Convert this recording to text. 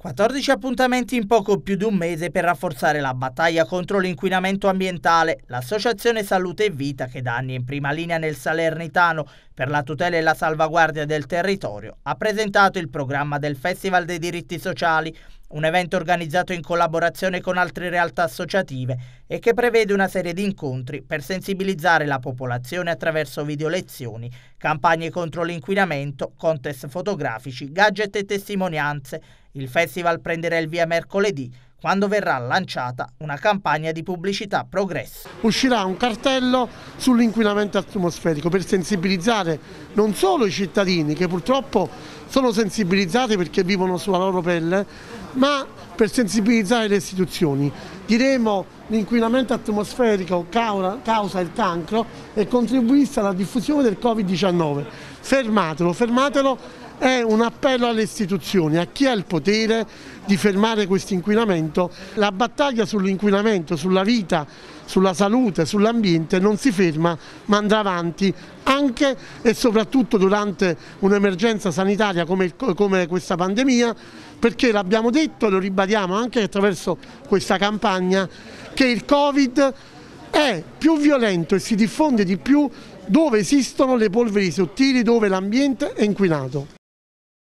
14 appuntamenti in poco più di un mese per rafforzare la battaglia contro l'inquinamento ambientale. L'associazione Salute e Vita, che da anni è in prima linea nel Salernitano per la tutela e la salvaguardia del territorio, ha presentato il programma del Festival dei diritti sociali, un evento organizzato in collaborazione con altre realtà associative e che prevede una serie di incontri per sensibilizzare la popolazione attraverso video lezioni, campagne contro l'inquinamento, contest fotografici, gadget e testimonianze. Il festival prenderà il via mercoledì quando verrà lanciata una campagna di pubblicità progresso. Uscirà un cartello sull'inquinamento atmosferico per sensibilizzare non solo i cittadini che purtroppo sono sensibilizzati perché vivono sulla loro pelle, ma per sensibilizzare le istituzioni. Diremo l'inquinamento atmosferico causa il cancro e contribuisce alla diffusione del Covid-19 fermatelo, fermatelo è un appello alle istituzioni, a chi ha il potere di fermare questo inquinamento. La battaglia sull'inquinamento, sulla vita, sulla salute, sull'ambiente non si ferma ma andrà avanti anche e soprattutto durante un'emergenza sanitaria come, come, questa pandemia perché l'abbiamo detto e lo ribadiamo anche attraverso questa campagna che il Covid è più violento e si diffonde di più dove esistono le polveri sottili, dove l'ambiente è inquinato.